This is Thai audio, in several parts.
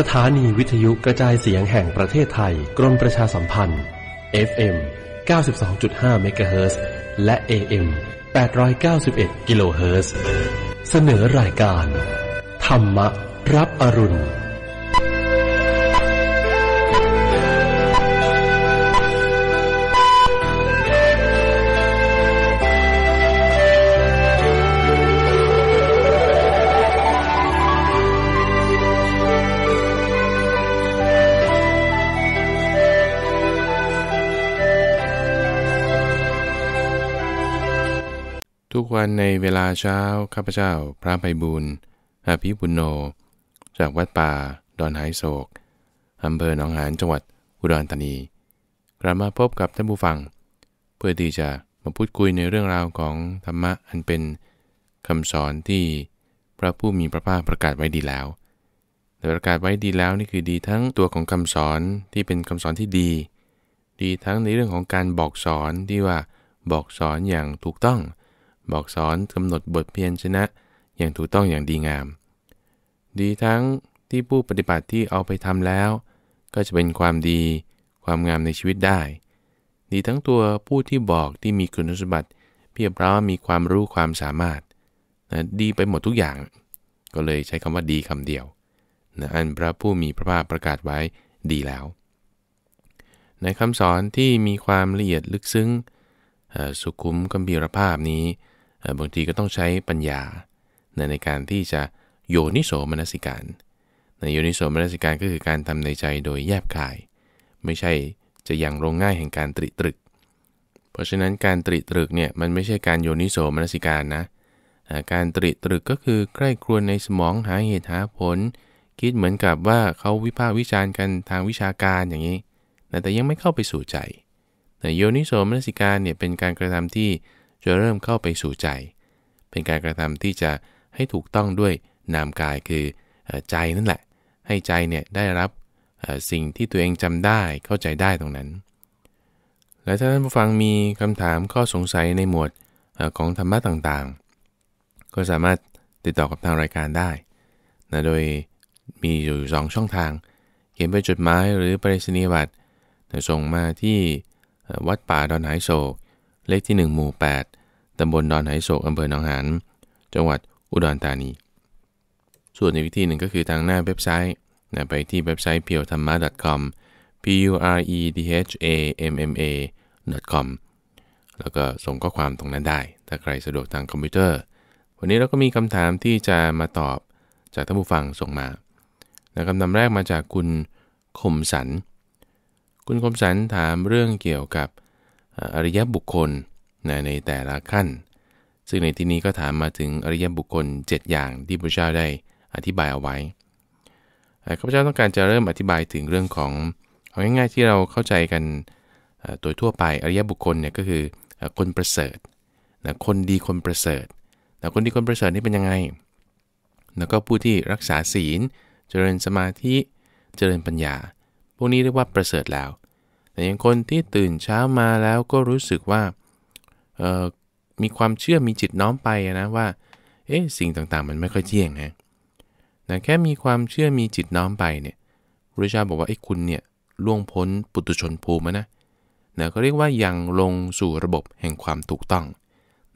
สถานีวิทยุกระจายเสียงแห่งประเทศไทย กรมประชาสัมพันธ์ FM 92.5 เมกะเฮิรตซ์และ AM 891 กิโลเฮิรตซ์เสนอรายการ ธรรมรับอรุณทุกวันในเวลาเช้าข้าพเจ้า พระไพบุญอาภิบุญโนจากวัดป่าดอนหายโศกอำเภอหนองหาน จังหวัดอุดรธานีกลับมาพบกับท่านผู้ฟังเพื่อที่จะมาพูดคุยในเรื่องราวของธรรมะอันเป็นคำสอนที่พระผู้มีพระภาคประกาศไว้ดีแล้วแต่ประกาศไว้ดีแล้วนี่คือดีทั้งตัวของคำสอนที่เป็นคำสอนที่ดี ดีทั้งในเรื่องของการบอกสอนที่ว่าบอกสอนอย่างถูกต้องบอกสอนกำหนดบทเพียรชนะ อย่างถูกต้องอย่างดีงาม ดีทั้งที่ผู้ปฏิบัติที่เอาไปทำแล้ว ก็จะเป็นความดีความงามในชีวิตได้ ดีทั้งตัวผู้ที่บอกที่มีคุณสมบัติเพียบพร้อมมีความรู้ความสามารถนะดีไปหมดทุกอย่าง ก็เลยใช้คำว่าดีคำเดียวนะอันพระผู้มีพระภาคประกาศไว้ดีแล้ว ในคำสอนที่มีความละเอียดลึกซึ้งสุขุมกัมพีรภาพนี้บางทีก็ต้องใช้ปัญญาในในการที่จะโยนิโสมนสิการโยนิโสมนสิการก็คือการทำในใจโดยแยบคาย ไม่ใช่จะยังงลงง่ายแห่งการตริตรึก เพราะฉะนั้นการตริตรึกเนี่ยมันไม่ใช่การโยนิโสมนสิการนะการตริตรึกก็คือใกล้ครวนในสมองหาเหตุหาผล คิดเหมือนกับว่าเขาวิพากษ์วิจารณ์กันทางวิชาการอย่างนี้แต่ยังไม่เข้าไปสู่ใจแต่โยนิโสมนสิการเนี่ยเป็นการกระทำที่จะเริ่มเข้าไปสู่ใจ เป็นการกระทำที่จะให้ถูกต้องด้วยนามกายคือใจนั่นแหละ ให้ใจเนี่ยได้รับสิ่งที่ตัวเองจำได้เข้าใจได้ตรงนั้น และถ้าท่านผู้ฟังมีคำถาม ข้อสงสัยในหมวดของธรรมะต่างๆ ก็สามารถติดต่อกับทางรายการได้นะโดยมีอยู่สองช่องทาง เขียนไปจดหมายหรือปริศนียบัตรส่งมาที่วัดป่าดอนหายโศกเลขที่ 1 หมู่ 8ตำบลดอนไหโศก อำเภอหนองหาน จังหวัดอุดรธานี ส่วนอีกวิธีหนึ่งก็คือทางหน้าเว็บไซต์ ไปที่เว็บไซต์เพียวธรรมะ .com p u r e d h a m m a com แล้วก็ส่งข้อความตรงนั้นได้ ถ้าใครสะดวกทางคอมพิวเตอร์ วันนี้เราก็มีคำถามที่จะมาตอบจากท่านผู้ฟังส่งมาคำถามแรกมาจากคุณคมสันคุณคมสันถามเรื่องเกี่ยวกับอริยบุคคลนะในแต่ละขั้น ซึ่งในที่นี้ก็ถามมาถึงอริยบุคคล 7 อย่างที่พระเจ้าได้อธิบายเอาไว้ข้าพเจ้าต้องการจะเริ่มอธิบายถึงเรื่องของเอาง่ายๆที่เราเข้าใจกันโดยทั่วไปอริยบุคคลเนี่ยก็คือคนประเสริฐนะคนดีคนประเสริฐแต่คนดีคนประเสริฐนี่เป็นยังไงแล้วก็ผู้ที่รักษาศีลเจริญสมาธิเจริญปัญญา พวกนี้เรียกว่าประเสริฐแล้วแต่อย่างคนที่ตื่นเช้ามาแล้วก็รู้สึกว่ามีความเชื่อมีจิตน้อมไปนะว่าเอ๊สิ่งต่างๆมันไม่ค่อยเที่ยงนะต่แค่มีความเชื่อมีจิตน้อมไปเนี่ยพระเจ้าบอกว่าไอ้คุณเนี่ยล่วงพ้นปุตุชนภูมินะนะก็เรียกว่ายังลงสู่ระบบแห่งความถูกต้อง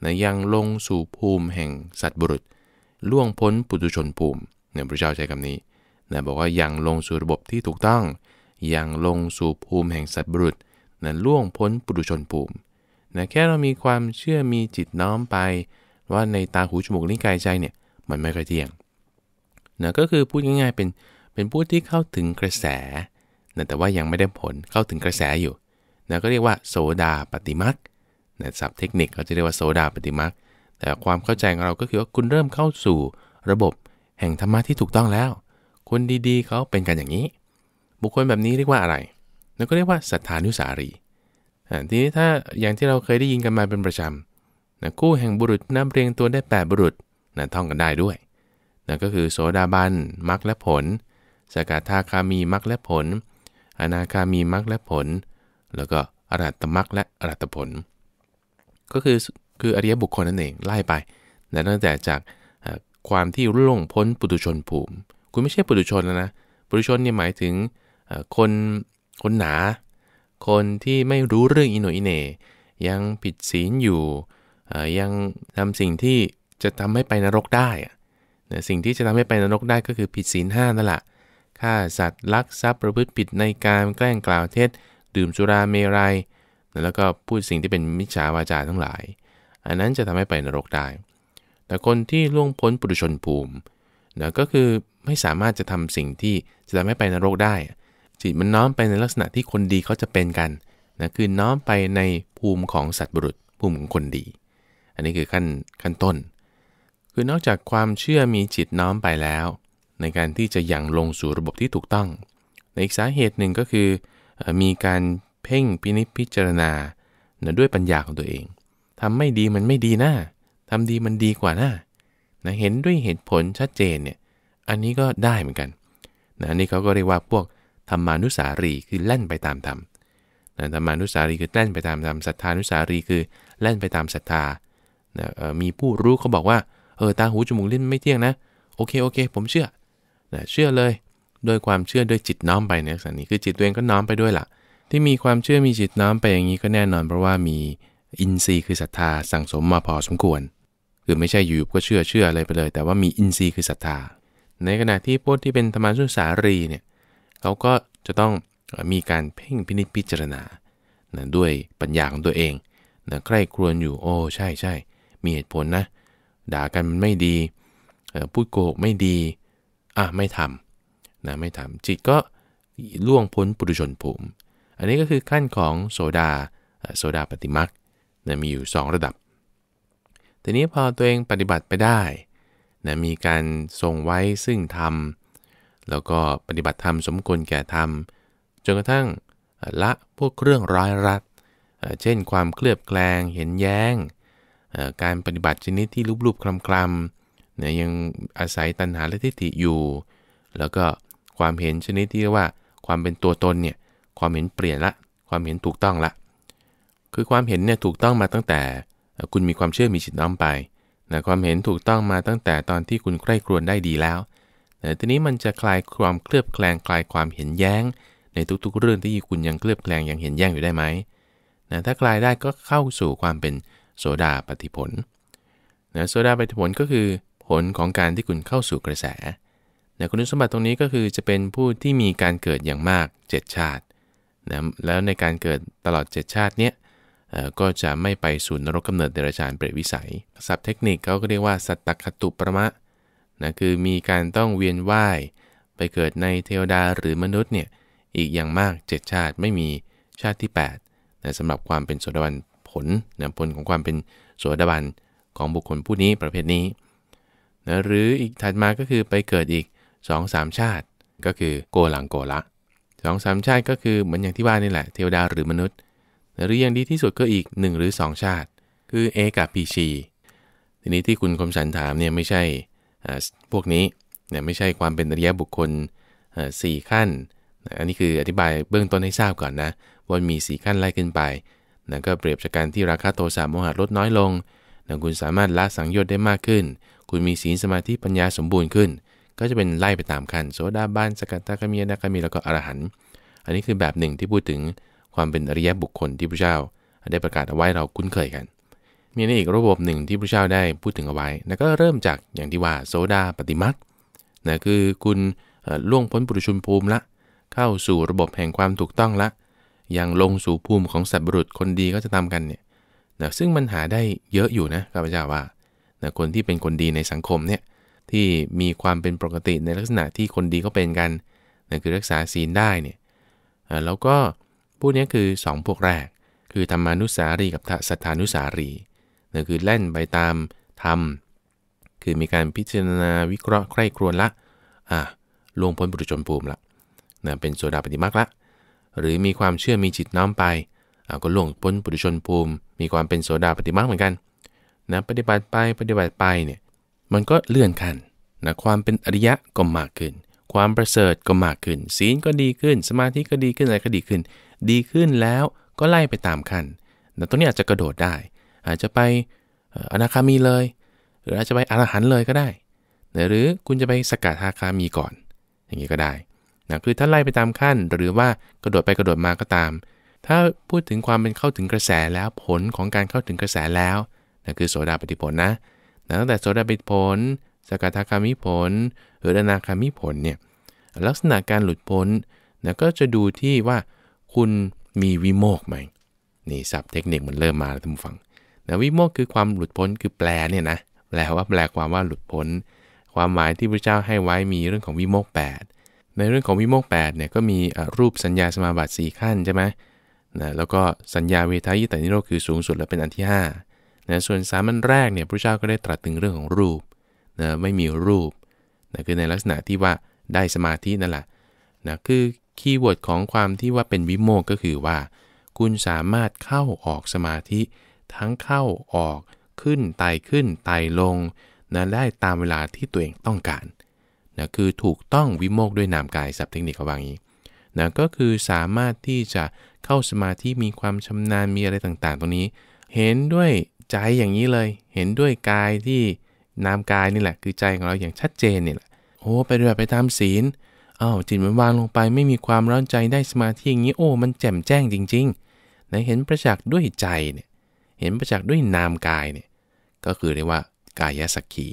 นะยังลงสู่ภูมิแห่งสัตว์บุรุษล่วงพ้นปุตุชนภูมิเนี่ยพระเจ้าใช้คำนี้นะบอกว่ายังลงสู่ระบบที่ถูกต้องอย่างลงสู่ภูมิแห่งสัตว์บุรุษ นั้นล่วงพ้นปุถุชนภูมินะแค่เรามีความเชื่อมีจิตน้อมไปว่าในตาหูจมูกลิ้นกายใจเนี่ยมันไม่ค่อยเที่ยงนะก็คือพูดง่าย ๆ เป็น เป็นผู้ที่เข้าถึงกระแสนะแต่ว่ายังไม่ได้ผลเข้าถึงกระแสอยู่นะก็เรียกว่า โสดาปฏิมักนะศัพท์เทคนิคเขาจะเรียกว่าโสดาปฏิมักแต่ความเข้าใจของเราก็คือว่าคุณเริ่มเข้าสู่ระบบแห่งธรรมะที่ถูกต้องแล้ว คนดี ๆ เขาเป็นกันอย่างนี้บุคคลแบบนี้เรียกว่าอะไรเราก็เรียกว่าสัทธานุสารี ทีนี้ถ้าอย่างที่เราเคยได้ยินกันมาเป็นประจำนะคู่แห่งบุรุษน้ำเรียงตัวได้8บุรุษนะท่องกันได้ด้วยนะก็คือโสดาบันมรรคและผล สกทาคามีมรรคและผล อนาคามีมรรคและผล แล้วก็อรัตตมรรคและอรัตผล ก็คือคืออริยบุคคลนั่นเอง ไล่ไปแนะตั้งแต่จากความที่รุ่งพ้นปุตุชนภูมิ คุณไม่ใช่ปุตุชนแล้วนะ ปุตุชนเนี่ยหมายถึงคนคนหนา คนที่ไม่รู้เรื่องอินโนอินเน ยังผิดศีลอยู่ ยังทำสิ่งที่จะทำให้ไปนรกได้ สิ่งที่จะทำให้ไปนรกได้ก็คือผิดศีลห้านั่นแหละฆ่าสัตว์ลักทรัพย์ประพฤติผิดในการแกล้งกล่าวเท็จดื่มสุราเมรัย แล้วก็พูดสิ่งที่เป็นมิจฉาวาจาทั้งหลาย อันนั้นจะทำให้ไปนรกได้ แต่คนที่ล่วงพ้นปุถุชนภูมิ ก็คือไม่สามารถจะทำสิ่งที่จะทำให้ไปนรกได้จิตมันน้อมไปในลักษณะที่คนดีเขาจะเป็นกันนะคือน้อมไปในภูมิของสัตว์บุรุษภูมิของคนดี อันนี้คือขั้นขั้นต้น คือนอกจากความเชื่อมีจิตน้อมไปแล้ว ในการที่จะยังลงสู่ระบบที่ถูกต้อง ในอีกสาเหตุหนึ่งก็คือ มีการเพ่งพินิจพิจารณานะด้วยปัญญาของตัวเอง ทำไม่ดีมันไม่ดีนะ้าทำดีมันดีกว่านะ้านะ เห็นด้วยเหตุผลชัดเจนเนี่ยอันนี้ก็ได้เหมือนกันนะนี่เขาก็เรียกว่าพวกธรรมานุสารีคือแล่นไปตามธรรมธรรมานุสารีคือแล่นไปตามธรรม ศรัทธานุสารีคือแล่นไปตามศรัทธา มีผู้รู้เขาบอกว่า เออ ตาหูจมูกลิ้นไม่เที่ยงนะ โอเค โอเค ผมเชื่อนะเชื่อเลย โดยความเชื่อด้วยจิตน้อมไปในลักษณะนี้ คือจิตตัวเองก็น้อมไปด้วยละ่ะ ที่มีความเชื่อมีจิตน้อมไปอย่างนี้ก็แน่นอน เพราะว่ามีอินทรีย์คือศรัทธาสั่งสมมาพอสมควร คือไม่ใช่อยู่ก็เชื่อเชื่ออะไรไปเลย แต่ว่ามีอินทรีย์คือศรัทธา ในขณะที่พวกที่เป็นธรรมานุสารีเนี่ยเขาก็จะต้องมีการเพ่งพินิจพิจารณานะด้วยปัญญาของตัวเองนะใกล้ครวนอยู่โอ้ ใช่ใช่มีเหตุผลนะด่ากันมันไม่ดีพูดโกหกไม่ดี อ่ะ ไม่ทำนะไม่ทำจิตก็ล่วงพ้นปุถุชนภูมิ อันนี้ก็คือขั้นของโซดาโซดาปฏิมักนะมีอยู่ 2 ระดับทีนี้พอตัวเองปฏิบัติไปได้นะมีการทรงไว้ซึ่งธรรมแล้วก็ปฏิบัติธรรมสมควรแก่ธรรมจนกระทั่งละพวกเครื่องร้ายรัดเช่นความเคลือบแคลงเห็นแย้งการปฏิบัติชนิดที่รูปๆคลำๆเนี่ยยังอาศัยตัณหาและทิฏฐิอยู่ แล้วก็ความเห็นชนิดที่ว่า ความเป็นตัวตนเนี่ยความเห็นเปลี่ยนละ ความเห็นถูกต้องละ คือความเห็นเนี่ยถูกต้องมาตั้งแต่คุณมีความเชื่อมีจิตน้อมไปนะความเห็นถูกต้องมาตั้งแต่ตอนที่คุณใคร่ครวญได้ดีแล้วแต่ทีนี้มันจะคลายความเคลือบแคลงคลายความเห็นแย้งในทุกๆเรื่องที่คุณยังเคลือบแคลงยังเห็นแย้งอยู่ได้ไหมนะถ้าคลายได้ก็เข้าสู่ความเป็นโสดาปฏิผลนะโสดาปฏิผลก็คือผลของการที่คุณเข้าสู่กระแสนะคุณสมบัติตรงนี้ก็คือจะเป็นผู้ที่มีการเกิดอย่างมาก 7 ชาตินะแล้วในการเกิดตลอด 7 ชาติเนี้ยก็จะไม่ไปสู่นรกกำเนิดเดรัจฉานเปรตวิสัย ศัพท์เทคนิคเขาก็เรียกว่าสัตตคตุประมะนะคือมีการต้องเวียนว่ายไปเกิดในเทวดาหรือมนุษย์เนี่ยอีกอย่างมาก 7 ชาติไม่มีชาติที่8นะสำหรับความเป็นโสดาบันผลนะผลของความเป็นโสดาบันของบุคคลผู้นี้ประเภทนี้นะหรืออีกถัดมาก็คือไปเกิดอีก2สชาติ ก็คือโกหลังโกละสองสามชาติก็คือเหมือนอย่างที่ว่านี่แหละเทวดาหรือมนุษย์หรืออย่างดีที่สุดก็อีก 1 หรือ 2 ชาติ คือเอกับพีชีทีนี้ที่คุณคมสันถามเนี่ยไม่ใช่พวกนี้เนี่ยไม่ใช่ความเป็นอริยบุคคลสี่ขั้น อันนี้คืออธิบายเบื้องต้นให้ทราบก่อนนะว่ามีสีขั้นไล่ขึ้นไปนนก็เปรียบจากการที่ราคาโทสะโมหะลดน้อยลงนนคุณสามารถละสังโยชน์ได้มากขึ้น คุณมีศีลสมาธิปัญญาสมบูรณ์ขึ้น ก็จะเป็นไล่ไปตามขั้นโสดาบันสกัตตาคามีนาคามี แล้วก็อรหันต์ อันนี้คือแบบหนึ่งที่พูดถึงความเป็นอริยบุคคลที่พระเจ้า ได้ประกาศเอาไว้เราคุ้นเคยกันมีในอีกระบบหนึ่งที่พระเจ้าได้พูดถึงเอาไว้นะก็เริ่มจากอย่างที่ว่าโซดาปฏิมักนะคือคุณล่วงพ้นปุถุชนภูมิละ เข้าสู่ระบบแห่งความถูกต้องละ อย่างลงสู่ภูมิของสัตว์บุรุษคนดีก็จะทำกันเนี่ยนะซึ่งมันหาได้เยอะอยู่นะข้าพเจ้าว่านะคนที่เป็นคนดีในสังคมเนี่ย ที่มีความเป็นปกติในลักษณะที่คนดีก็เป็นกันนะคือรักษาศีลได้เนี่ยแล้วก็พวกนี้คือ2พวกแรก คือธรรมานุสารีกับสัทธานุสารีนั่นคือเล่นไปตามธรรม คือมีการพิจารณาวิเคราะห์ใคร่ครวญละอ่ะลงพ้นปุถุชนภูมิละนะเป็นโสดาปฏิมากละหรือมีความเชื่อมีจิตน้อมไปอ่ะก็ล่วงพ้นปุถุชนภูมิ มีความเป็นโสดาปฏิมากเหมือนกันนะปฏิบัติไปปฏิบัติไปเนี่ยมันก็เลื่อนขั้นนะความเป็นอริยะก็มากขึ้น ความประเสริฐก็มากขึ้นศีลก็ดีขึ้น สมาธิก็ดีขึ้นอะไรก็ดีขึ้น ดีขึ้นแล้วก็ไล่ไปตามขั้นนะตรงนี้อาจจะกระโดดได้อาจจะไปอนาคามีเลย หรืออาจจะไปอรหันเลยก็ได้ หรือคุณจะไปสกัดทาคามีก่อน อย่างนี้ก็ได้นะคือ ถ้าไล่ไปตามขั้นหรือว่ากระโดดไปกระโดดมาก็ตาม ถ้าพูดถึงความเป็นเข้าถึงกระแสแล้วผลของการเข้าถึงกระแสแล้วนะคือโสดาปฏิผลนะนะ ตั้งแต่โสดาปฏิผล สกัดทาคามีผล หรืออนาคามีผลเนี่ยลักษณะการหลุดพ้นนะก็จะดูที่ว่าคุณมีวิโมกไหมนี่สับเทคนิคมันเริ่มมาแล้วท่านผู้ฟังนะวิโมกคือความหลุดพ้นคือแปลเนี่ยนะแปลว่าแปลความว่าหลุดพ้นความหมายที่พระเจ้าให้ไว้มีเรื่องของวิโมก8ในเรื่องของวิโมก8เนี่ยก็มีรูปสัญญาสมาบัติ 4 ขั้นใช่ไหมนะแล้วก็สัญญาเวทายตานิโรคคือสูงสุดและเป็นอันที่5นะส่วนสามันแรกเนี่ยพระเจ้าก็ได้ตรัสถึงเรื่องของรูปนะไม่มีรูปนะคือในลักษณะที่ว่าได้สมาธินั่นแหละนะ คือคีย์เวิร์ดของความที่ว่าเป็นวิโมกก็คือว่า คุณสามารถเข้าออกสมาธิทั้งเข้าออกขึ้นไต่ขึ้นไต่ลงนะได้ตามเวลาที่ตัวเองต้องการนะคือถูกต้องวิโมกด้วยนามกายสับเทคนิคเขาบางอย่างนะก็คือสามารถที่จะเข้าสมาธิมีความชำนาญมีอะไรต่าง ๆ ตรงนี้ เห็นด้วยใจอย่างนี้เลย เห็นด้วยกายที่นามกายนี่แหละ คือใจของเราอย่างชัดเจนนี่แหละโอ้ไปด้วยไปตามศีลอ้าวจิตมันวางลงไป ไม่มีความร้อนใจได้สมาธิอย่างนี้โอ้มันแจ่มแจ้งจริงๆนะเห็นประจักษ์ด้วยใจเนี่ยเห็นประจักษ์ด้วยนามกายเนี่ยก็คือเรียกว่า กายสักขี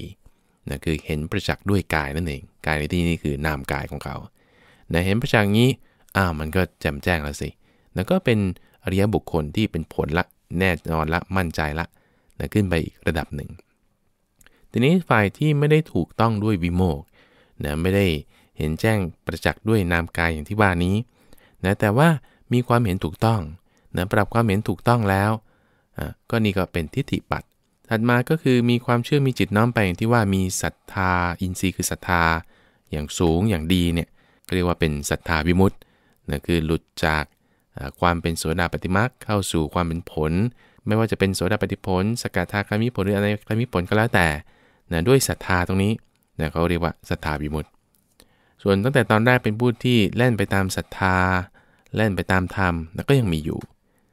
นะคือเห็นประจักษ์ด้วยกาย นั่นเอง กายในที่นี้คือนามกายของเขาต่เห็นประจักษ์นี้อ้าวมันก็แจ่มแจ้งแล้วสิ แล้วก็เป็นอริยบุคคลที่เป็นผลละแน่นอนละมั่นใจละนะขึ้นไปอีกระดับหนึ่ง ทีนี้ฝ่ายที่ไม่ได้ถูกต้องด้วยวิโมกนะไม่ได้เห็นแจ้งประจักษ์ด้วยนามกายอย่างที่ว่านี้นะแต่ว่ามีความเห็นถูกต้องนะปรับความเห็นถูกต้องแล้วก็นี่ก็เป็นทิฏฐิปัตถัดมา ก็คือมีความเชื่อมีจิตน้อมไปอย่างที่ว่ามีศรัทธา อินทรีย์คือศรัทธาอย่างสูงอย่างดีเนี่ยเรียกว่าเป็นศรัทธาวิมุตต์นะคือหลุดจากความเป็นโสดาปฏิมาเข้าสู่ความเป็นผล ไม่ว่าจะเป็นโสดาปฏิผล สกทาคามิผลหรืออะไรคามิผลก็แล้วแต่นะด้วยศรัทธาตรงนี้นะเขาเรียกว่าศรัทธาวิมุตต์ส่วนตั้งแต่ตอนแรกเป็นผู้ที่แล่นไปตามศรัทธาแล่นไปตามธรรมนะก็ยังมีอยู่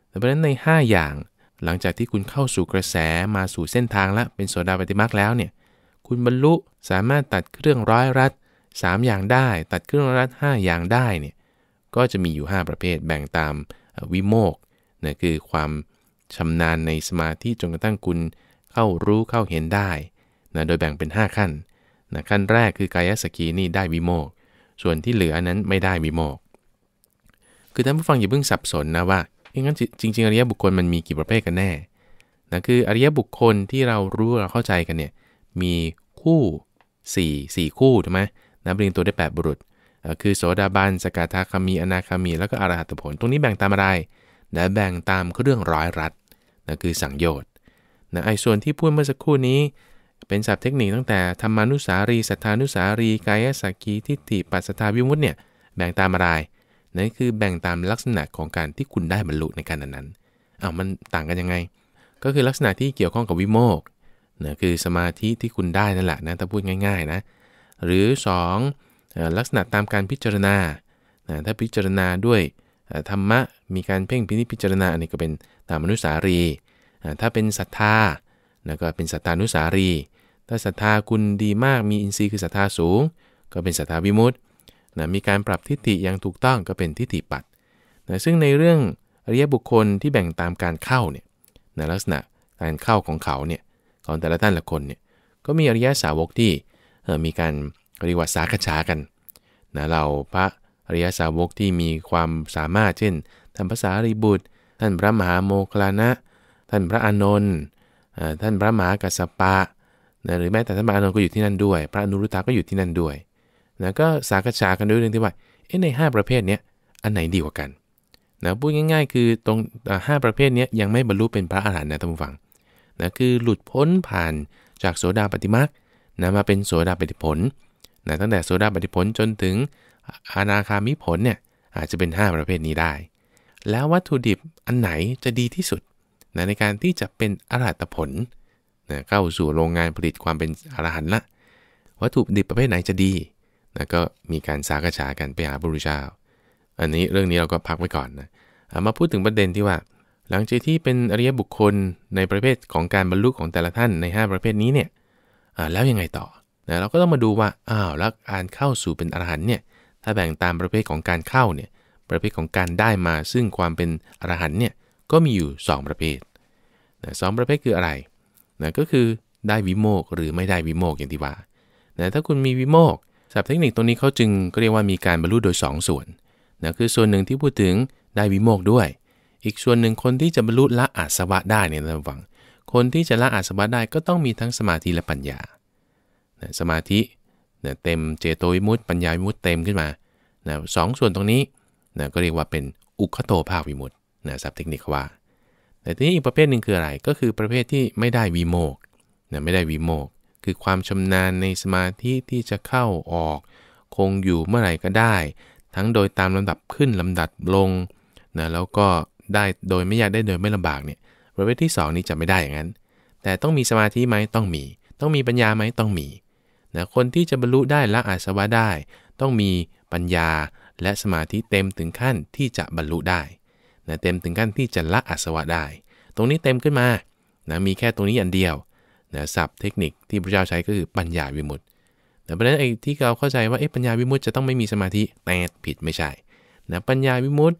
เพราะฉะนั้นใน 5 อย่างหลังจากที่คุณเข้าสู่กระแสมาสู่เส้นทางและ เป็นโสดาปฏิมาคแล้วเนี่ยคุณบรรลุสามารถตัดเครื่องร้อยรัด3อย่างได้ ตัดเครื่องร้อยรัด5อย่างได้เนี่ยก็จะมีอยู่ 5 ประเภทแบ่งตามวิโมกนะคือความชำนาญในสมาธิจนกระทั่งคุณเข้ารู้เข้าเห็นได้นะโดยแบ่งเป็น 5 ขั้นนะขั้นแรกคือกายสกีนี่ได้วิโมกส่วนที่เหลือนั้นไม่ได้วิโมกคือท่านผู้ฟังอย่าเพิ่งสับสนนะว่างั้นจริงๆอริยบุคคลมันมีกี่ประเภทกันแน่นะคืออริยบุคคลที่เรารู้เราเข้าใจกันเนี่ยมีคู่ 4 4 คู่ถูกไหมนะบรยงตัวได้ 8บุรุษคือโสดาบัน สกทาคามี อนาคามี แล้วก็อรหัตผล ตรงนี้แบ่งตามอะไรแบ่งตามเรื่องร้อยรัดนะคือสังโยชน์ไอ้ส่วนที่พูดเมื่อสักครู่นี้ เป็นศัพท์เทคนิคตั้งแต่ธรรมานุสารีสัทธานุสารีกายสักกีทิฏฐิปัสสทาวิมุตเนี่ยแบ่งตามอะไรนั่นคือแบ่งตามลักษณะของการที่คุณได้บรรลุในการนั้นอ้าวมันต่างกันยังไง ก็คือลักษณะที่เกี่ยวข้องกับวิโมกเนยคือสมาธิที่คุณได้นั่นแหละนะ ถ้าพูดง่ายๆนะ หรือ2ลักษณะตามการพิจารณานะถ้าพิจารณาด้วยธรรมะ มีการเพ่งพินิจพิจารณาอันนี้ก็เป็นตามอนุสารี ถ้าเป็นศรัทธานะก็เป็นศรัทธานุสารี ถ้าศรัทธาคุณดีมาก มีอินทรีย์คือศรัทธาสูง ก็เป็นศรัทธาวิมุตตินะมีการปรับทิฏฐิอย่างถูกต้องก็เป็นทิฏฐิปัดนะซึ่งในเรื่องอริยบุคคลที่แบ่งตามการเข้าเนี่ยนะลักษณะการเข้าของเขาเนี่ยของแต่ละท่านละคนเนี่ยก็มีอริยสาวกที่มีการเรียกว่าสาคชากันนะเราพระอริยสาวกที่มีความสามารถเช่นท่านภาษาริบุตร ท่านพระมหาโมคลานะท่านพระอานนท์ท่านพระมหากัสปะนะหรือแม้แต่ท่านพระอานนท์ก็อยู่ที่นั่นด้วย พระอนุรุตตาก็อยู่ที่นั่นด้วยนะก็สากษากันด้วยเรื่องที่ว่าเอ๊ใน 5 ประเภทเนี้ยอันไหนดีกว่ากัน นะพูดง่าย ๆ คือตรงห้าประเภทนี้ยังไม่บรรลุเป็นพระอาหารหันต์นะท่านผู้ฟัง นะคือหลุดพ้นผ่านจากโสดาปฏิมาคนะมาเป็นโสดาปฏิผล นะตั้งแต่โสดาปฏิผลจนถึงอนาคามิผลเนี่ยอาจจะเป็น 5 ประเภทนี้ได้ แล้ววัตถุดิบอันไหนจะดีที่สุด นะในการที่จะเป็นอรหัตผลนะเข้าสู่โรงงานผลิตความเป็นอรหันต์ละวัตถุดิบประเภทไหนจะดีนะก็มีการสากฉากันไปหาพระพุทธเจ้า อันนี้เรื่องนี้เราก็พักไว้ก่อนนะมาพูดถึงประเด็นที่ว่า หลังจากที่เป็นอริยบุคคลในประเภทของการบรรลุของแต่ละท่านใน 5 ประเภทนี้เนี่ยแล้วยังไงต่อนะเราก็ต้องมาดูว่า อ้าวแล้วการเข้าสู่เป็นอรหันเนี่ย ถ้าแบ่งตามประเภทของการเข้าเนี่ย ประเภทของการได้มา ซึ่งความเป็นอรหันเนี่ย ก็มีอยู่ 2 ประเภทนะสประเภทคืออะไรนะก็คือได้วิโมกหรือไม่ได้วิโมกอย่างที่ว่านะถ้าคุณมีวิโมกศัพท์เทคนิคตรงนี้เขาจึงเรียกว่ามีการบรรลุโดย 2 ส่วนนะคือส่วนหนึ่งที่พูดถึงได้วิโมกด้วย อีกส่วนหนึ่งคนที่จะบรรลุละอาสวะได้เนี่ยระวัง คนที่จะละอาสวะได้ก็ต้องมีทั้งสมาธิและปัญญานะสมาธินะเต็มเจโตวิมุตต์ปัญญาวิมุตต์เต็มขึ้นมานะสองส่วนตรงนี้นะก็เรียกว่าเป็นอุคโตภาควิมุตต์นะศัพท์เทคนิคว่า แต่ทีนี้อีกประเภทหนึ่งคืออะไร ก็คือประเภทที่ไม่ได้วิโมกนะไม่ได้วิโมกคือความชำนาญในสมาธิที่จะเข้าออก คงอยู่เมื่อไหร่ก็ได้ ทั้งโดยตามลำดับขึ้นลำดับลงนะแล้วก็ได้โดยไม่ยากได้โดยไม่ลำบากเนี่ยประเภทที่ 2 นี้จะไม่ได้อย่างนั้น แต่ต้องมีสมาธิไหมต้องมี ต้องมีปัญญาไหมต้องมีนะคนที่จะบรรลุได้ละอาสวะได้ ต้องมีปัญญาและสมาธิเต็มถึงขั้นที่จะบรรลุได้นะเต็มถึงขั้นที่จะละอาสวะได้ ตรงนี้เต็มขึ้นมานะมีแค่ตรงนี้อันเดียวนะศัพท์เทคนิคที่พระเจ้าใช้ก็คือปัญญาวิมุตติ แต่เพราะนั้นไอ้ที่เราเข้าใจว่าเอ๊ะปัญญาวิมุตติจะต้องไม่มีสมาธิแต่ผิดไม่ใช่นะปัญญาวิมุตติ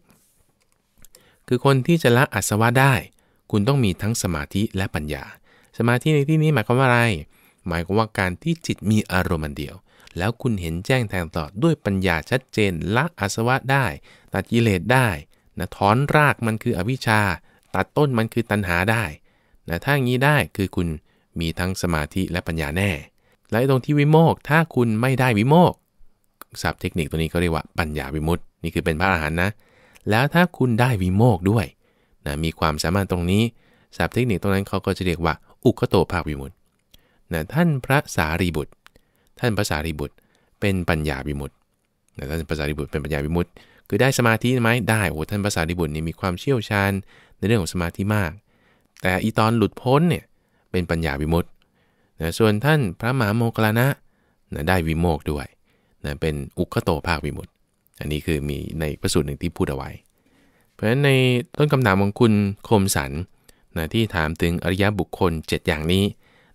คือคนที่จะละอัศวะได้ คุณต้องมีทั้งสมาธิและปัญญา สมาธิในที่นี้หมายความว่าอะไร หมายความว่าการที่จิตมีอารมณ์เดียว แล้วคุณเห็นแจ้งแทงต่อดด้วยปัญญาชัดเจนละอาสวะได้ ตัดกิเลสได้นะถอนรากมันคืออวิชชาตัดต้นมันคือตัณหาได้นะถ้าอย่างนี้ได้คือคุณมีทั้งสมาธิและปัญญาแน่ และตรงที่ วิโมก ถ้าคุณไม่ได้วิโมกศัพท์เทคนิคตัวนี้ก็เรียกว่าปัญญาวิมุตตินี่คือเป็นพระอาหารนะ แล้วถ้าคุณได้วิโมกด้วยนะมีความสามารถตรงนี้ศัพท์เทคนิคตรงนั้นเขาก็จะเรียกว่า อุคโตภาควิมุตตนะท่านพระสารีบุตร ท่านพระสารีบุตรเป็นปัญญาวิมุตตินะท่านพระสารีบุตรเป็นปัญญาวิมุตติคือได้สมาธิไหมได้โอ้ท่านพระสารีบุตรนี่มีความเชี่ยวชาญในเรื่องของสมาธิมาก แต่อีตอนหลุดพ้นเนี่ยเป็นปัญญาวิมุตตนะส่วนท่านพระมหาโมกลานะนะได้วิโมกด้วยนะเป็นอุคโตภาควิมุตตอันนี้คือมีในประสูตรหนึ่งที่พูดเอาไว้ เพราะฉะนั้นในต้นคำถามของคุณโคมสันนะที่ถามถึงอริยบุคคล 7 อย่างนี้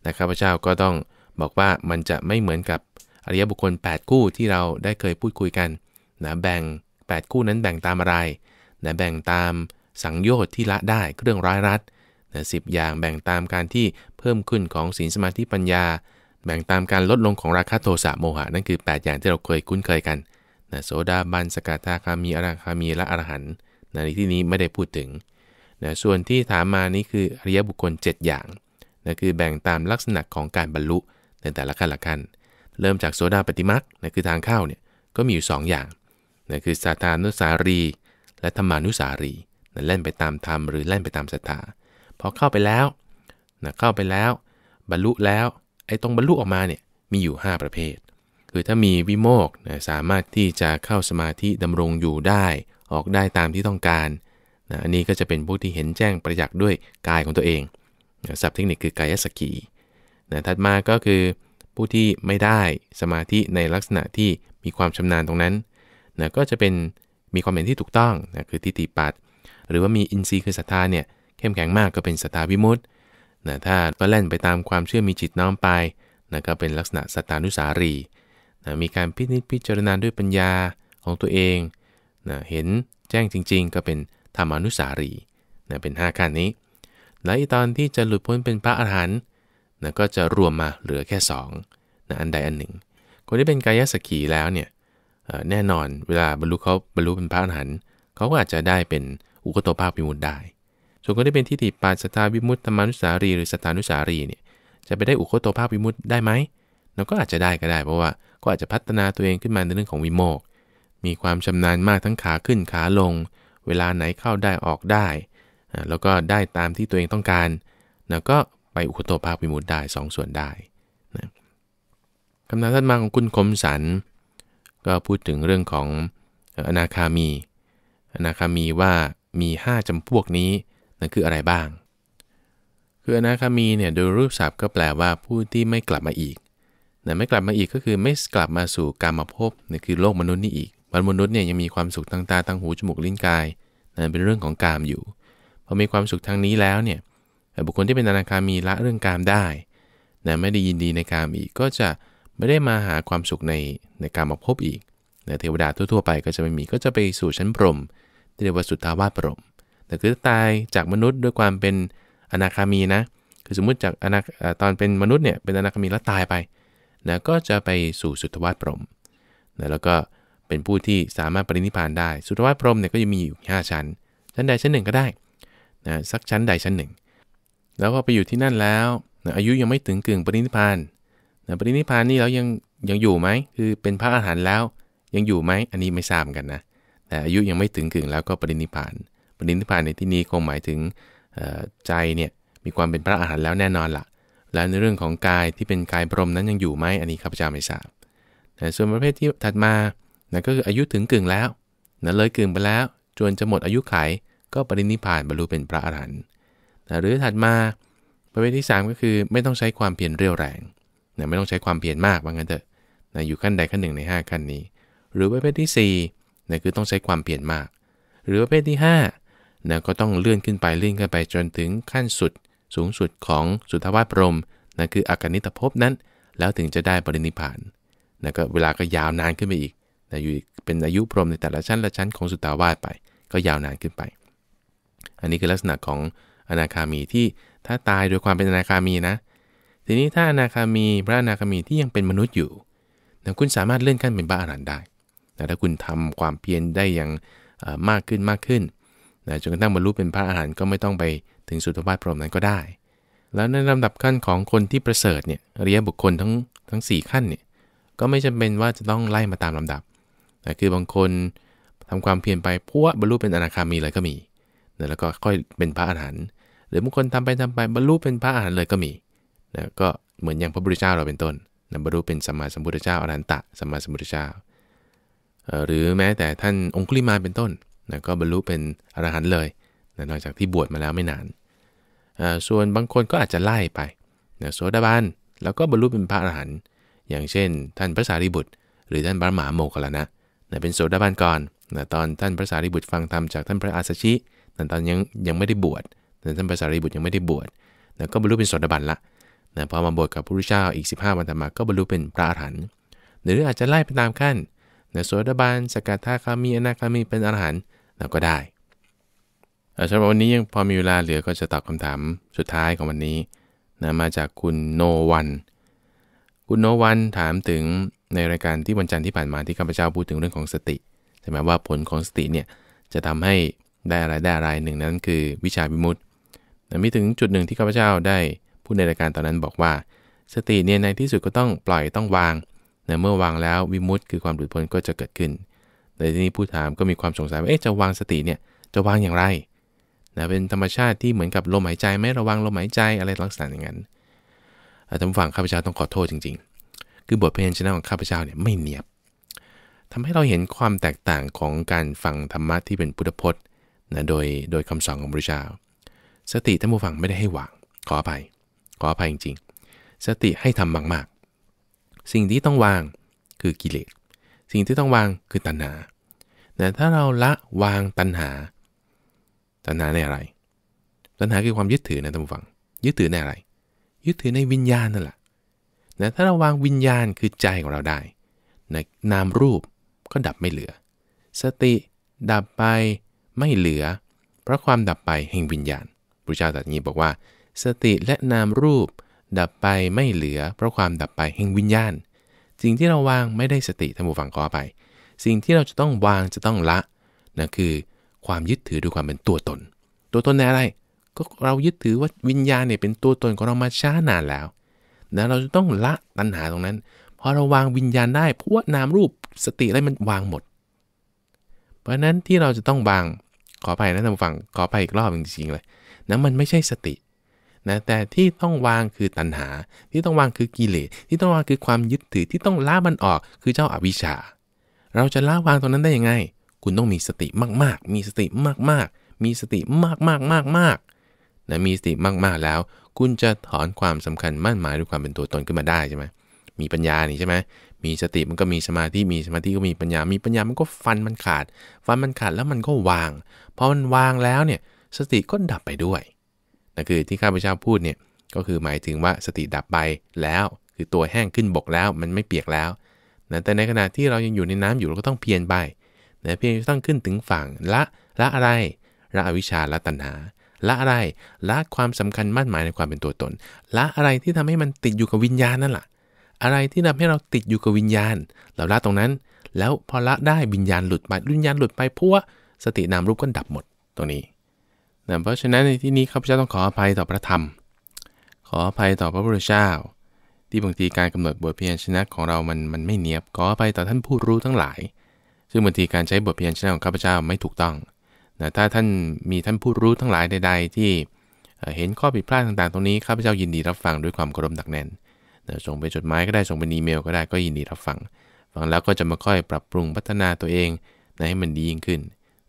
นะครับพระเจ้าก็ต้องบอกว่ามันจะไม่เหมือนกับ อริยบุคคล 8 คู่ที่เราได้เคยพูดคุยกันนะแบ่ง 8 คู่นั้นแบ่งตามอะไรนะแบ่งตามสังโยชน์ที่ละได้เครื่องร้ายรัดสิบอย่างแบ่งตามการที่เพิ่มขึ้นของศีลสมาธิปัญญา แบ่งตามการลดลงของราคะโทสะโมหะ นั่นคือ 8 อย่างที่เราเคยคุ้นเคยกันนะโสดาบันสกทาคามีอรคามีและอรหันต์นะในที่นี้ไม่ได้พูดถึงนะส่วนที่ถามมานี้คืออริยบุคคล 7 อย่างนะคือแบ่งตามลักษณะของการบรรลุ ในแต่ละขั้นละขั้นเริ่มจากโสดาปฏิมักนะคือทางเข้าเนี่ยก็มีอยู่ 2 อย่างนะคือสาธานุสารี และธรรมานุสารีนะเล่นไปตามธรรมหรือเล่นไปตามศรัทธาพอเข้าไปแล้วนะเข้าไปแล้วบรรลุแล้ว ไอ้ตรงบรรลุออกมาเนี่ยมีอยู่ 5 ประเภท คือถ้ามีวิโมกนะสามารถที่จะเข้าสมาธิดำรงอยู่ได้ ออกได้ตามที่ต้องการนะอันนี้ก็จะเป็นผู้ที่เห็นแจ้งประจักษ์ด้วยกายของตัวเองนะสัพ์เทคนิคคือกายสกีนะถัดมาก็คือผู้ที่ไม่ได้สมาธิในลักษณะที่มีความชำนาญตรงนั้นนะก็จะเป็นมีความเห็นที่ถูกต้องนะคือทิฏฐิปัตหรือว่ามีอินทรีย์คือศรัทธาเนี่ยเข้มแข็งมากก็เป็นสตาวิมุตต์นะถ้าก็แล่นไปตามความเชื่อมีจิตน้อมไปนะก็เป็นลักษณะสตานุสารีนะมีการพิจิตพิจารณาด้วยปัญญาของตัวเองนะเห็นแจ้งจริงๆ ก็เป็นธรรมานุสารีนะเป็น 5 ขั้นนี้ และอีตอนที่จะหลุดพ้นเป็นพระอรหันต์ก็จะรวมมาเหลือแค่2นะอันใดอันหนึ่ง คนที่เป็นกายสักขีแล้วเนี่ยแน่นอนเวลาบรรลุเขาบรรลุเป็นพระอรหันต์เขาก็อาจจะได้เป็นอุกโตภาคพิมุตได้ส่วนคนที่เป็นทิฏฐิปาสตาวิมุตตมานุสารีหรือสตานุสารีเนี่ยจะไปได้อุคโตภาพวิมุตได้ไหมเราก็อาจจะได้ก็ได้ เพราะว่าก็อาจจะพัฒนาตัวเองขึ้นมาในเรื่องของวิโมก มีความชำนาญมากทั้งขาขึ้นขาลง เวลาไหนเข้าได้ออกได้ แล้วก็ได้ตามที่ตัวเองต้องการแล้วก็ไปอุคโตภาพวิมุตได้2สส่วนได้นะคำถาม่านมาของคุณคมสันก็พูดถึงเรื่องของอนาคามี อนาคามีว่ามี 5 จำพวกนี้นั่นคืออะไรบ้าง คืออนาคามีเนี่ยโดยรูปศัพท์ก็แปลว่าผู้ที่ไม่กลับมาอีกนะไม่กลับมาอีกก็คือไม่กลับมาสู่การมาพบนี่คือโลกมนุษย์นี่อีก มนุษย์เนี่ยยังมีความสุขทางตาทางหูจมูกลิ้นกาย นั่นเป็นเรื่องของกามอยู่ พอมีความสุขทางนี้แล้วเนี่ยบุคคลที่เป็นอนาคามีละเรื่องกามได้นะไม่ได้ยินดีในกามอีกก็จะไม่ได้มาหาความสุขในในการมาพบอีกนะเทวดาทั่วๆไป ก็จะไม่มีก็จะไปสู่ชั้นพรหมที่เรียกว่าสุทธาวาสพรหมแต่คือตายจากมนุษย์ด้วยความเป็นอนาคามีนะ คือสมมุติจากอนาตอนเป็นมนุษย์เนี่ยเป็นอนาคามีแล้วตายไปนะก็จะไปสู่สุทวัตพรมนะแล้วก็เป็นผู้ที่สามารถปรินิพานได้ สุทวัตพรมเนี่ยก็จะมีอยู่ 5 ชั้น ชั้นใดชั้นหนึ่งก็ได้นะสักชั้นใดชั้นหนึ่ง แล้วพอไปอยู่ที่นั่นแล้วนะอายุยังไม่ถึงกึ่งปรินิพานนะปรินิพานนี่แล้วยังยังอยู่ไหม คือเป็นพระอาหารหันต์แล้วยังอยู่ไหมอันนี้ไม่ทราบกันนะ แต่อายุยังไม่ถึงกึ่งแล้วก็ปรินิพานปณิพานในที่นี้คงหมายถึงใจเนี่ยมีความเป็นพระอาหารแล้วแน่นอนละ่ะแล้วในเรื่องของกายที่เป็นกายพรหมนั้นยังอยู่ไหมอันนี้ข้าพเจ้าไม่ทราบต่ส่วนประเภทที่ถัดมานก็คืออายุถึงกึ่งแล้วนเลยกึ่งไปแล้ว จนจะหมดอายุไขก็ปรินิพานบรรลุเป็นพระอาหารหันต์หรือถัดมาประเภทที่ 3 ก็คือไม่ต้องใช้ความเพียรเรียวแรง ไม่ต้องใช้ความเพียรมาก ว่างั้นเถอะอยู่ขั้นใดขั้นหนึ่งใน5ขั้นนี้ หรือประเภทที่4ี่คือต้องใช้ความเพียรมาก หรือประเภทที่ 5นะก็ต้องเลื่อนขึ้นไปเลื่อนขึ้นไปจนถึงขั้นสุด สูงสุดของสุทธวาสพรมนะคืออากานิตภพนั้น แล้วถึงจะได้ปรินิพานนะก็เวลาก็ยาวนานขึ้นไปอีกนะอยู่เป็นอายุพรม ในแต่ละชั้นละชั้นของสุทธาวาสไป ก็ยาวนานขึ้นไป อันนี้คือลักษณะของ อนาคามีที่ถ้าตายโดยความเป็นอนาคามีนะ ทีนี้ถ้าอนาคามีพระอนาคามีที่ยังเป็นมนุษย์อยู่นะคุณสามารถเลื่อนขั้นเป็นพระอรหันต์ได้แต่ถ้าคุณทำความเพียรได้อย่างมากขึ้นมากขึ้นนะจนกระทั่งบรรลุเป็นพระอาหารหันต์ก็ไม่ต้องไปถึงสุตตวาพพรหมนั้นก็ได้ แล้วในลำดับขั้นของคนที่ประเสริฐเนี่ย เรียบุคคลทั้งทั้ง4ขั้นเนี่ย ก็ไม่จำเป็นว่าจะต้องไล่มาตามลำดับนะคือบางคนทำความเพียรไปพัวบรรลุเป็นอนาคามีเลยก็มีนะแล้วก็ค่อยเป็นพระอาหารหันต์ หรือบางคนทำไปทำไปบรรลุเป็นพระอาหารหันต์เลยก็มีนะก็เหมือนอย่างพระบุทธเจ้าเราเป็นต้นนะบรรลุเป็นสัมมาสัมพุทธเจ้าอรหันตะสัมมาสัมพุทธเจ้าหรือแม้แต่ท่านองคุลิมาเป็นต้นนะก็บรรลุเป็นอรหันต์เลยนะนอกจากที่บวชมาแล้วไม่นาน ส่วนบางคนก็อาจจะไล่ไปนะโสดาบัน แล้วก็บรรลุเป็นพระอรหันต์ อย่างเช่น ท่านพระสารีบุตร หรือท่านพระมหาโมกขลนะนะเป็นโสดาบันก่อนนะตอนท่านพระสารีบุตรฟังธรรมจากท่านพระอาสชินะตอนยังยังไม่ได้บวชนะท่านพระสารีบุตรยังไม่ได้บวชนะก็บรรลุเป็นโสดาบันละนะพอมาบวชกับพระพุทธเจ้าอีก 15วันต่อมาก็บรรลุเป็นพระอรหันต์ หรืออาจจะไล่ไปตามขั้นนะโสดาบัน สกัดทาคามี อนาคามี เป็นอรหันต์เราก็ได้สำหรับวันนี้ยังพอมีเวลาเหลือก็จะตอบคำถามสุดท้ายของวันนี้นะมาจากคุณโนวันคุณโนวันถามถึงในรายการที่วันจันทร์ที่ผ่านมาที่ข้าพเจ้าพูดถึงเรื่องของสติใช่ไหมว่าผลของสติเนี่ยจะทำให้ได้อะไรได้อะไรหนึ่งนั้นคือวิชาวิมุตต์มีถึงจุดหนึ่งที่ข้าพเจ้าได้พูดในรายการตอนนั้นบอกว่าสติเนี่ยในที่สุดก็ต้องปล่อยต้องวางนเมื่อวางแล้ววิมุตต์คือความหลุดพ้นก็จะเกิดขึ้นในที่นี้ผู้ถามก็มีความสงสัยว่าเอ๊ะจะวางสติเนี่ยจะวางอย่างไรนะเป็นธรรมชาติที่เหมือนกับลมหายใจไม่ระวังลมหายใจอะไรลักษณะอย่างนั้นท่านผู้ฟังข้าพเจ้าต้องขอโทษจริง ๆ คือบทเพลงชนะของข้าพเจ้าเนี่ยไม่เนียบทำให้เราเห็นความแตกต่างของการฟังธรรมะที่เป็นพุทธพจน์นะโดยโดยคำสอนของพระเจ้าสติท่านผู้ฟังไม่ได้ให้วางขออภัยขออภัยจริงๆ สติให้ทำมากๆสิ่งที่ต้องวางคือกิเลสสิ่งที่ต้องวางคือตัณหา แต่ถ้าเราละวางตัณหา ตัณหาในอะไร ตัณหาคือความยึดถือนะท่านผู้ฟัง ยึดถือในอะไร ยึดถือในวิญญาณนั่นแหละแต่ถ้าเราวางวิญญาณคือใจของเราได้นนามรูปก็ดับไม่เหลือ สติดับไปไม่เหลือ เพราะความดับไปแห่งวิญญาณพระเจ้าตรัสงี้บอกว่า สติและนามรูปดับไปไม่เหลือ เพราะความดับไปแห่งวิญญาณสิ่งที่เราวางไม่ได้สติท่านผู้ฟังขอไป สิ่งที่เราจะต้องวางจะต้องละนะคือความยึดถือด้วยความเป็นตัวตน ตัวตนในอะไรก็เรายึดถือว่าวิญญาณเนี่ยเป็นตัวตนของเรามาช้านานแล้วนะเราจะต้องละตัณหาตรงนั้นพอเราวางวิญญาณได้พวกนามรูปสติอะไรมันวางหมด เพราะนั้นที่เราจะต้องวางขอไปนะท่านผู้ฟังขอไปอีกรอบจริงๆเลยนะมันไม่ใช่สตินะแต่ที่ต้องวางคือตัณหา ที่ต้องวางคือกิเลสที่ต้องวางคือความยึดถือที่ต้องละมันออกคือเจ้าอาวิชชา เราจะละวางตรงนั้นได้ยังไงคุณต้องมีสติมากๆ มีสติมากๆ มีสติมากๆๆกนะมีสติมากๆแล้ว คุณจะถอนความสำคัญมั่นหมายด้วยความเป็นตัวตนขึ้นมาได้ใช่ไหมมีปัญญานี่ใช่ไหมมีสติมันก็มีสมาธิมีสมาธิก็มีปัญญามีปัญญามันก็ฟันมันขาด ฟันมันขาดแล้วมันก็วางพอมันวางแล้วเนี่ยสติก็ดับไปด้วยนั่นคือที่ข้าพเจ้าพูดเนี่ยก็คือหมายถึงว่าสติดับไปแล้วคือตัวแห้งขึ้นบกแล้วมันไม่เปียกแล้วนะแต่ในขณะที่เรายังอยู่ในน้ำอยู่เราก็ต้องเพียนไปนะเพียนต้องขึ้นถึงฝั่งละละอะไร ละอวิชชา ละ ตัณหา ละอะไรละความสำคัญมั่นหมายในความเป็นตัวตนละอะไรที่ทำให้มันติดอยู่กับวิญญาณนั่นแหละอะไรที่ทำให้เราติดอยู่กับวิญญาณ เราละตรงนั้น แล้วพอละได้วิญญาณหลุดไปวิญญาณหลุดไปพวสตินามรูปก็ดับหมดตรงนี้นะเพราะฉะนั้นในที่นี้ข้าพเจ้าต้องขออภัยต่อพระธรรม ขออภัยต่อพระพุทธเจ้าที่บางทีการกำหนดบทเพียรชนะของเรามันมันไม่เนียบขออภัยต่อท่านผู้รู้ทั้งหลาย ซึ่งบางทีการใช้บทเพียรชนะของข้าพเจ้าไม่ถูกต้องนะถ้าท่านมีท่านผู้รู้ทั้งหลายใด ๆ ที่เห็นข้อผิดพลาดต่างๆตรงนี้ข้าพเจ้ายินดีรับฟังด้วยความเคารพดักแน่นส่งไปจดหมายก็ได้ส่งไปอีเมลก็ได้ก็ยินดีรับฟัง ฟังแล้วก็จะมาค่อยปรับปรุงพัฒนาตัวเองนะให้มันดียิ่งขึ้น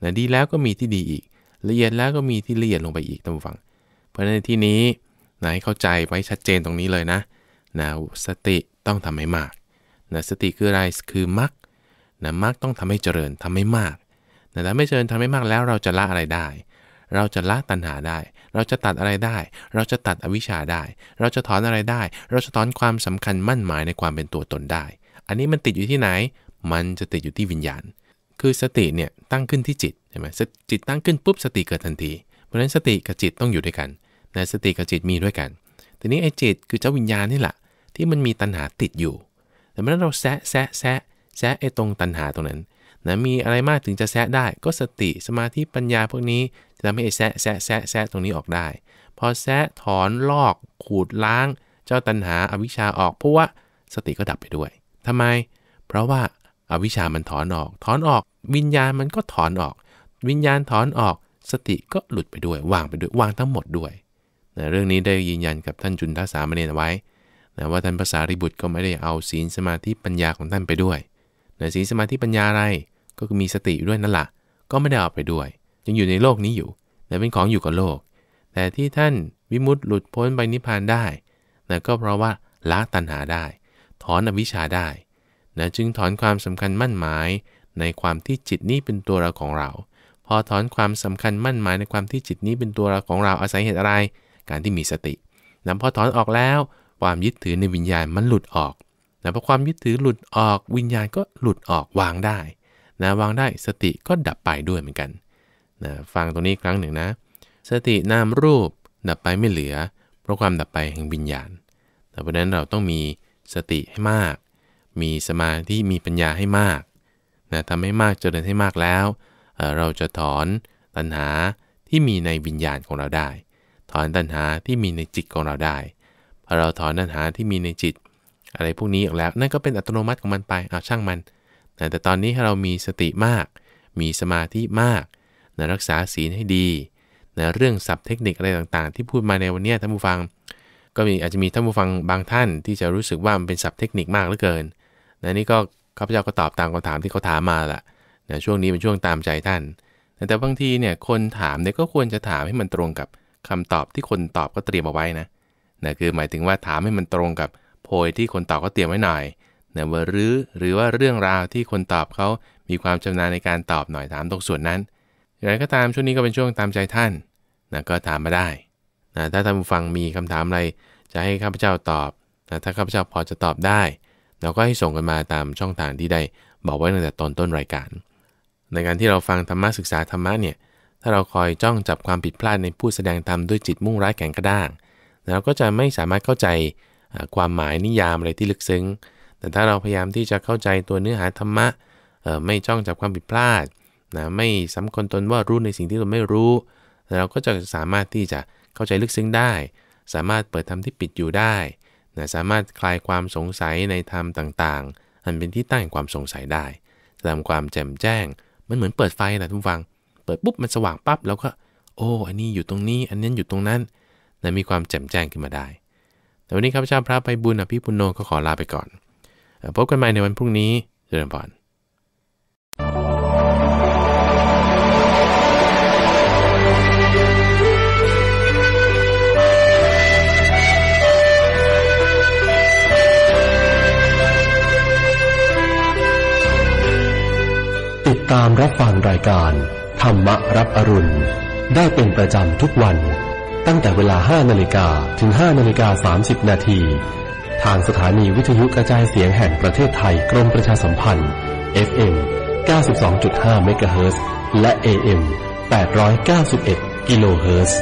นะดีแล้วก็มีที่ดีอีกละเอียดแล้วก็มีที่ละเอียดลงไปอีกท่านูฟัง เพราะในที่นี้ ไหนเข้าใจไว้ชัดเจนตรงนี้เลยนะนะสติต้องทำให้มากนะสติคืออะไรคือมักนะมักต้องทำให้เจริญทำให้มากนะถ้าไม่เจริญทำให้มากแล้วเราจะละอะไรได้ เราจะละตัณหาได้ เราจะตัดอะไรได้ เราจะตัดอวิชชาได้ เราจะถอนอะไรได้ เราจะถอนความสำคัญมั่นหมายในความเป็นตัวตนได้ อันนี้มันติดอยู่ที่ไหน มันจะติดอยู่ที่วิญญาณคือสติเนี่ยตั้งขึ้นที่จิตใช่ไหมจิตตั้งขึ้นปุ๊บ สติเกิดทันที เพราะฉะนั้นสติกับจิตต้องอยู่ด้วยกันนะสติกับจิตมีด้วยกันทีนี้ไอ้จิตคือเจ้าวิญญาณนี่แหละ ที่มันมีตัณหาติดอยู่แต่เมื่อเราแซะแซะแซะแซะไอ้ตรงตัณหาตรงนั้นนะมีอะไรมากถึงจะแซะได้ก็สติสมาธิปัญญา พวกนี้จะทำให้ไอ้แซะแซะแซะแซะตรงนี้ออกได้ พอแซะถอนลอกขูดล้างเจ้าตัณหาอวิชชาออกเพราะว่าสติก็ดับไปด้วย ทำไมเพราะว่าอวิชามันถอนออก ถอนออก วิญญาณมันก็ถอนออก วิญญาณถอนออก สติก็หลุดไปด้วย วางไปด้วย วางทั้งหมดด้วยนะเรื่องนี้ได้ยืนยันกับท่านจุนทัสามเนรไว้นะว่าท่านภาษาริบุตรก็ไม่ได้เอาศีลสมาธิปัญญาของท่านไปด้วยนะศีลสมาธิปัญญาอะไรก็คือมีสติด้วยนั่นแหละ ก็ไม่ได้เอาไปด้วย ยังอยู่ในโลกนี้อยู่แต่เป็นของอยู่กับโลก แต่ที่ท่านวิมุตติหลุดพ้นไปนิพพานได้นะก็เพราะว่าละตัณหาได้ ถอนอวิชชาได้นะจึงถอนความสำคัญมั่นหมายในความที่จิตนี้เป็นตัวเราของเรา พอถอนความสำคัญมั่นหมายในความที่จิตนี้เป็นตัวเราของเราอาศัยเหตุอะไร การที่มีสตินะพอถอนออกแล้ว ความยึดถือในวิญญาณมันหลุดออกนะพอความยึดถือหลุดออกวิญญาณก็หลุดออกวางได้นะวางได้สติก็ดับไปด้วยเหมือนกันนะฟังตรงนี้ครั้งหนึ่งนะ สตินามรูป ดับไปไม่เหลือ เพราะความดับไปแห่งวิญญาณแต่เพราะนั้นเราต้องมีสติให้มากมีสมาธิมีปัญญาให้มากนะทำให้มากเจริญให้มากแล้วเเราจะถอนตัณหาที่มีในวิญญาณของเราได้ ถอนตัณหาที่มีในจิตของเราได้ พอเราถอนตัณหาที่มีในจิต อะไรพวกนี้ออกแล้ว นั่นก็เป็นอัตโนมัติของมันไปเอาช่างมันนะแต่ตอนนี้ถ้าเรามีสติมาก มีสมาธิมากนะรักษาศีลให้ดีนะเรื่องศัพท์เทคนิคอะไรต่างๆ ที่พูดมาในวันนี้ท่านผู้ฟัง ก็มีอาจจะมีท่านผู้ฟังบางท่าน ที่จะรู้สึกว่ามันเป็นศัพท์เทคนิคมากเหลือเกินนะนี่ก็ข้าพเจ้าก็ตอบตามคำถามที่เขาถามมาละนะช่วงนี้เป็นช่วงตามใจท่าน แต่บางทีเนี่ยคนถามเนี่ยก็ควรจะถามให้มันตรงกับ คำตอบที่คนตอบก็เตรียมเอาไว้นะนะ คือหมายถึงว่าถามให้มันตรงกับโพยที่คนตอบก็เตรียมไว้หน่อยนะว่าหรือหรือว่าเรื่องราวที่คนตอบเขามีความชำนาญในการตอบหน่อยถามตรงส่วนนั้น อย่างไรก็ตามช่วงนี้ก็เป็นช่วงตามใจท่านนะก็ถามมาได้นะถ้าท่านผู้ฟังมีคำถามอะไรจะให้ข้าพเจ้าตอบนะถ้าข้าพเจ้าพอจะตอบได้เราก็ให้ส่งกันมาตามช่องทางที่ได้บอกไว้ตั้งแต่ตอนต้นรายการในการที่เราฟังธรรมะศึกษาธรรมะเนี่ยถ้าเราคอยจ้องจับความผิดพลาดในผู้แสดงธรรมด้วยจิตมุ่งร้ายแข่งกระด้างเราก็จะไม่สามารถเข้าใจความหมายนิยามอะไรที่ลึกซึ้ง แต่ถ้าเราพยายามที่จะเข้าใจตัวเนื้อหาธรรมะไม่จ้องจับความผิดพลาดนะไม่สำคัญตนว่ารู้ในสิ่งที่ตนไม่รู้ เราก็จะสามารถที่จะเข้าใจลึกซึ้งได้ สามารถเปิดธรรมที่ปิดอยู่ได้นะสามารถคลายความสงสัยในธรรมต่าง ๆ อันเป็นที่ตั้งความสงสัยได้ทำความแจ่มแจ้ง มันเหมือนเปิดไฟนะทุกฟัง เปิดปุ๊บมันสว่างปั๊บแล้วก็ โอ้ อันนี้อยู่ตรงนี้ อันนั้นอยู่ตรงนั้นนะมีความแจ่มแจ้งขึ้นมาได้ แต่วันนี้ครับเจ้าพระไปบุญอภิปุโนก็ขอลาไปก่อน พบกันใหม่ในวันพรุ่งนี้เจริญพรตามรับฟังรายการ ธรรมรับอรุณ ได้เป็นประจำทุกวัน ตั้งแต่เวลา 5นาฬิกาถึง 5นาฬิกา30นาทีทางสถานีวิทยุกระจายเสียงแห่งประเทศไทยกรมประชาสัมพันธ์ FM 92.5 MHz และ AM 891กิโลเฮิร์